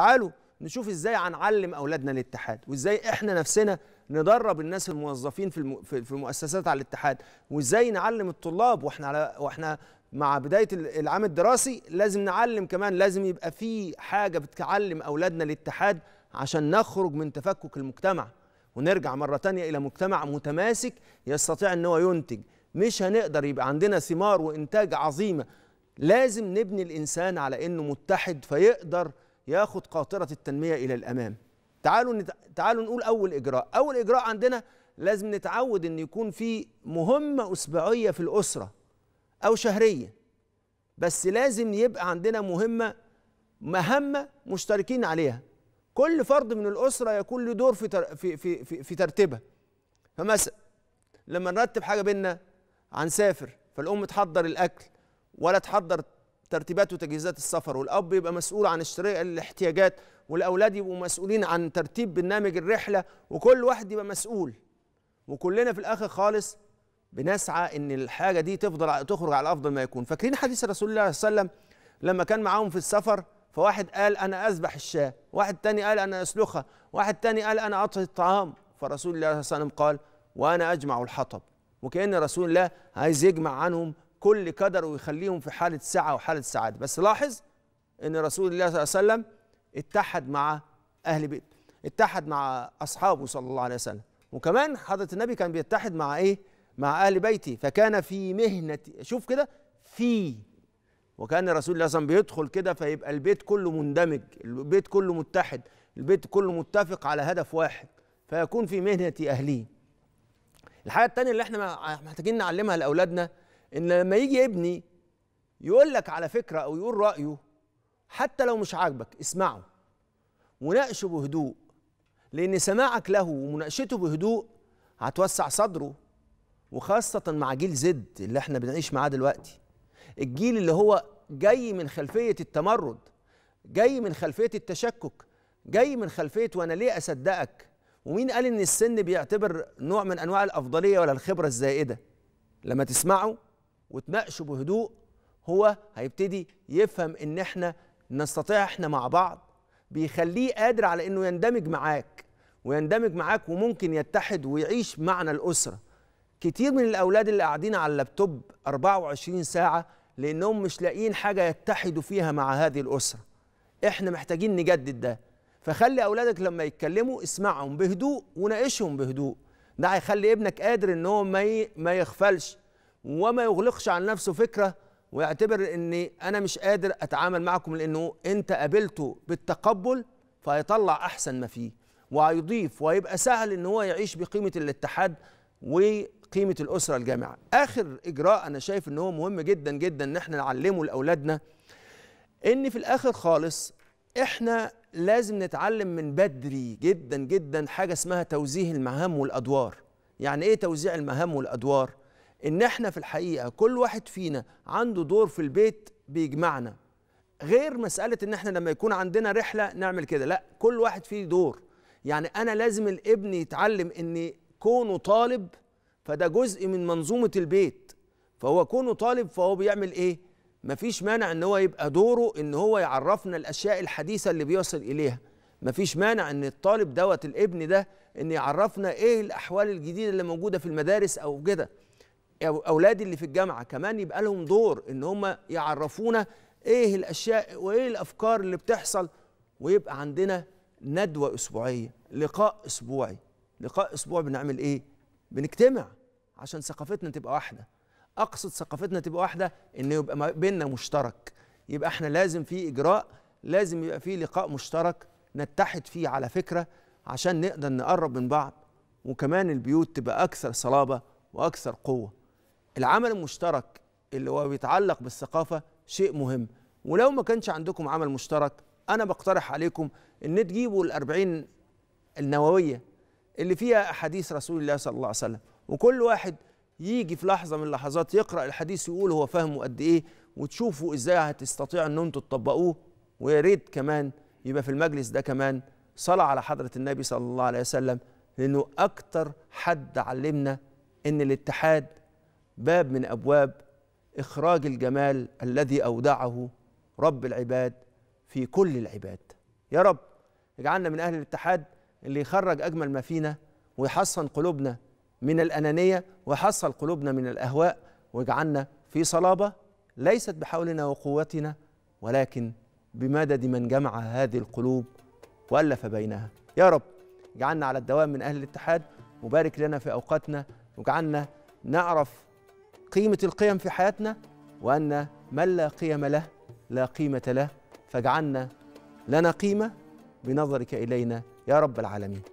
تعالوا نشوف ازاي هنعلم اولادنا الاتحاد وازاي احنا نفسنا ندرب الناس الموظفين في في المؤسسات على الاتحاد وازاي نعلم الطلاب واحنا على واحنا مع بدايه العام الدراسي لازم نعلم كمان لازم يبقى في حاجه بتعلم اولادنا الاتحاد عشان نخرج من تفكك المجتمع ونرجع مره تانية الى مجتمع متماسك يستطيع ان هو ينتج مش هنقدر يبقى عندنا ثمار وانتاج عظيمه لازم نبني الانسان على انه متحد فيقدر ياخد قاطرة التنمية إلى الأمام تعالوا نت... تعالوا نقول أول إجراء أول إجراء عندنا لازم نتعود إن يكون في مهمة أسبوعية في الأسرة أو شهرية بس لازم يبقى عندنا مهمة مهمة مشتركين عليها كل فرد من الأسرة يكون له دور في تر... في في في, في ترتيبها فمثلا لما نرتب حاجة بينا هنسافر فالأم تحضر الأكل ولا تحضر ترتيبات وتجهيزات السفر والاب يبقى مسؤول عن اشتراء الاحتياجات والاولاد يبقوا مسؤولين عن ترتيب برنامج الرحله وكل واحد يبقى مسؤول وكلنا في الاخر خالص بنسعى ان الحاجه دي تفضل تخرج على افضل ما يكون فاكرين حديث رسول الله صلى الله عليه وسلم لما كان معاهم في السفر فواحد قال انا اذبح الشاه واحد تاني قال انا اسلخها واحد تاني قال انا اطهي الطعام فرسول الله صلى الله عليه وسلم قال وانا اجمع الحطب وكان رسول الله عايز يجمع عنهم كل كدر ويخليهم في حالة سعة وحالة سعادة بس لاحظ أن رسول الله صلى الله عليه وسلم اتحد مع أهل بيت اتحد مع أصحابه صلى الله عليه وسلم وكمان حضرة النبي كان بيتحد مع إيه مع أهل بيتي فكان في مهنة شوف كده في وكان الرسول الله صلى الله عليه وسلم بيدخل كده فيبقى البيت كله مندمج البيت كله متحد البيت كله متفق على هدف واحد فيكون في مهنة أهليه الحاجة التانية اللي احنا محتاجين نعلمها لأولادنا ان لما يجي ابني يقول لك على فكره او يقول رايه حتى لو مش عاجبك اسمعه وناقشه بهدوء لان سماعك له ومناقشته بهدوء هتوسع صدره وخاصه مع جيل زد اللي احنا بنعيش معاه دلوقتي الجيل اللي هو جاي من خلفيه التمرد جاي من خلفيه التشكك جاي من خلفيه وانا ليه اصدقك ومين قال ان السن بيعتبر نوع من انواع الافضليه ولا الخبره الزائده لما تسمعه وتناقشه بهدوء هو هيبتدي يفهم ان احنا نستطيع احنا مع بعض بيخليه قادر على انه يندمج معاك ويندمج معاك وممكن يتحد ويعيش معنى الاسره كتير من الاولاد اللي قاعدين على اللابتوب 24 ساعه لانهم مش لاقيين حاجه يتحدوا فيها مع هذه الاسره احنا محتاجين نجدد ده فخلي اولادك لما يتكلموا اسمعهم بهدوء وناقشهم بهدوء ده هيخلي ابنك قادر ان هو ما ما يغفلش وما يغلقش عن نفسه فكره ويعتبر ان انا مش قادر اتعامل معكم لانه انت قابلته بالتقبل فهيطلع احسن ما فيه وهيضيف وهيبقى سهل ان هو يعيش بقيمه الاتحاد وقيمه الاسره الجامعه. اخر اجراء انا شايف ان هو مهم جدا جدا ان احنا نعلمه لاولادنا ان في الاخر خالص احنا لازم نتعلم من بدري جدا جدا حاجه اسمها توزيع المهام والادوار. يعني ايه توزيع المهام والادوار؟ ان احنا في الحقيقه كل واحد فينا عنده دور في البيت بيجمعنا غير مساله ان احنا لما يكون عندنا رحله نعمل كده لا كل واحد فيه دور يعني انا لازم الابن يتعلم ان كونه طالب فده جزء من منظومه البيت فهو كونه طالب فهو بيعمل ايه مفيش مانع ان هو يبقى دوره ان هو يعرفنا الاشياء الحديثه اللي بيوصل اليها مفيش مانع ان الطالب دوت الابن ده ان يعرفنا ايه الاحوال الجديده اللي موجوده في المدارس او كده اولادي اللي في الجامعه كمان يبقى لهم دور ان هم يعرفونا ايه الاشياء وايه الافكار اللي بتحصل ويبقى عندنا ندوه اسبوعيه لقاء اسبوعي لقاء اسبوع بنعمل ايه بنجتمع عشان ثقافتنا تبقى واحده اقصد ثقافتنا تبقى واحده ان يبقى ما بيننا مشترك يبقى احنا لازم في اجراء لازم يبقى في لقاء مشترك نتحد فيه على فكره عشان نقدر نقرب من بعض وكمان البيوت تبقى اكثر صلابه واكثر قوه العمل المشترك اللي هو بيتعلق بالثقافه شيء مهم ولو ما كانش عندكم عمل مشترك انا بقترح عليكم ان تجيبوا ال40 النوويه اللي فيها احاديث رسول الله صلى الله عليه وسلم وكل واحد يجي في لحظه من اللحظات يقرا الحديث يقول هو فاهمه قد ايه وتشوفوا ازاي هتستطيعوا ان انتم تطبقوه ويا ريت كمان يبقى في المجلس ده كمان صلاه على حضره النبي صلى الله عليه وسلم لانه اكتر حد علمنا ان الاتحاد باب من ابواب اخراج الجمال الذي اودعه رب العباد في كل العباد يا رب اجعلنا من اهل الاتحاد اللي يخرج اجمل ما فينا ويحصن قلوبنا من الانانيه ويحصل قلوبنا من الاهواء واجعلنا في صلابه ليست بحولنا وقوتنا ولكن بمدد من جمع هذه القلوب والف بينها يا رب اجعلنا على الدوام من اهل الاتحاد وبارك لنا في اوقاتنا واجعلنا نعرف قيمة القيم في حياتنا وأن من لا قيم له لا قيمة له فاجعلنا لنا قيمة بنظرك إلينا يا رب العالمين